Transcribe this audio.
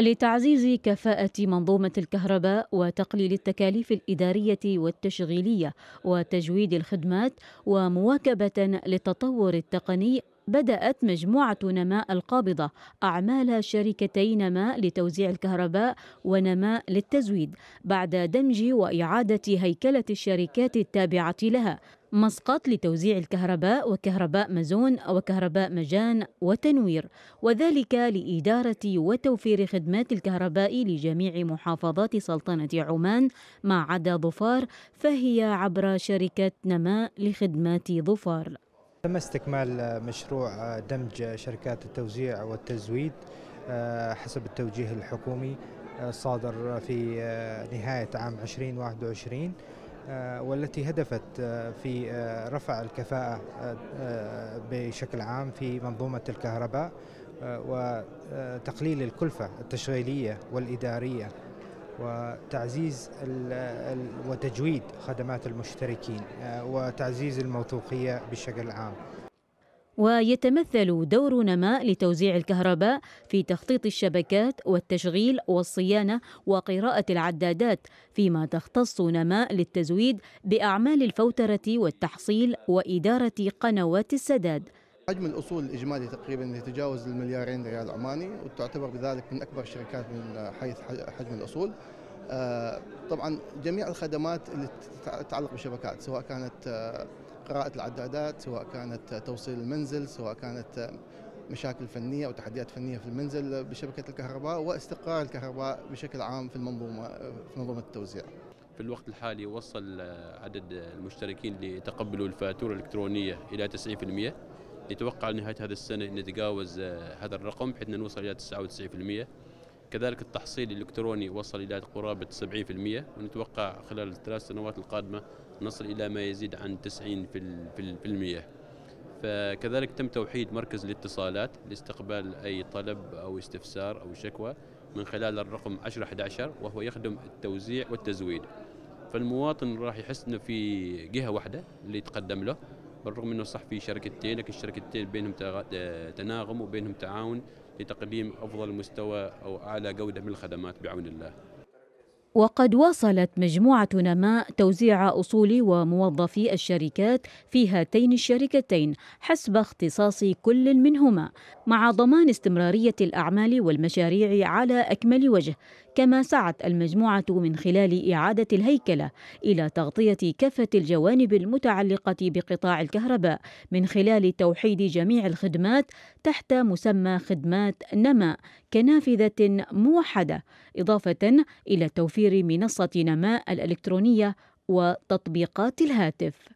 لتعزيز كفاءة منظومة الكهرباء وتقليل التكاليف الإدارية والتشغيلية وتجويد الخدمات ومواكبة للتطور التقني بدأت مجموعة نماء القابضة أعمال شركتي نماء لتوزيع الكهرباء ونماء للتزويد بعد دمج وإعادة هيكلة الشركات التابعة لها مسقط لتوزيع الكهرباء وكهرباء مزون وكهرباء مجان وتنوير وذلك لإدارة وتوفير خدمات الكهرباء لجميع محافظات سلطنة عمان ما عدا ظفار فهي عبر شركة نماء لخدمات ظفار تم استكمال مشروع دمج شركات التوزيع والتزويد آه، حسب التوجيه الحكومي آه، صادر في آه، نهاية عام 2021 آه، والتي هدفت آه، في آه، رفع الكفاءة بشكل عام في منظومة الكهرباء وتقليل الكلفة التشغيلية والإدارية وتعزيز وتجويد خدمات المشتركين وتعزيز الموثوقية بشكل عام ويتمثل دور نماء لتوزيع الكهرباء في تخطيط الشبكات والتشغيل والصيانة وقراءة العدادات فيما تختص نماء للتزويد بأعمال الفوترة والتحصيل وإدارة قنوات السداد حجم الأصول الإجمالي تقريبا يتجاوز المليارين ريال عماني وتعتبر بذلك من أكبر الشركات من حيث حجم الأصول آه، طبعا جميع الخدمات اللي تتعلق بالشبكات سواء كانت آه، قراءة العدادات سواء كانت توصيل المنزل سواء كانت مشاكل فنية أو تحديات فنية في المنزل بشبكة الكهرباء واستقرار الكهرباء بشكل عام في المنظومة في منظومة التوزيع في الوقت الحالي وصل عدد المشتركين اللي تقبلوا الفاتورة الإلكترونية إلى 90% نتوقع نهاية هذه السنة نتجاوز هذا الرقم بحيث نوصل إلى 99% كذلك التحصيل الإلكتروني وصل إلى قرابة 70% ونتوقع خلال الثلاث سنوات القادمة نصل إلى ما يزيد عن 90% فكذلك تم توحيد مركز الاتصالات لاستقبال أي طلب أو استفسار أو شكوى من خلال الرقم 1011 وهو يخدم التوزيع والتزويد فالمواطن راح يحس انه في جهه واحده اللي يتقدم له بالرغم انه صح في شركتين لكن الشركتين بينهم آه، تناغم وبينهم تعاون لتقديم افضل مستوى او اعلى جوده من الخدمات بعون الله. وقد واصلت مجموعة نماء توزيع أصول وموظفي الشركات في هاتين الشركتين حسب اختصاص كل منهما مع ضمان استمرارية الأعمال والمشاريع على أكمل وجه كما سعت المجموعة من خلال إعادة الهيكلة إلى تغطية كافة الجوانب المتعلقة بقطاع الكهرباء من خلال توحيد جميع الخدمات تحت مسمى خدمات نما كنافذة موحدة إضافة إلى توفير منصة نماء الإلكترونية وتطبيقات الهاتف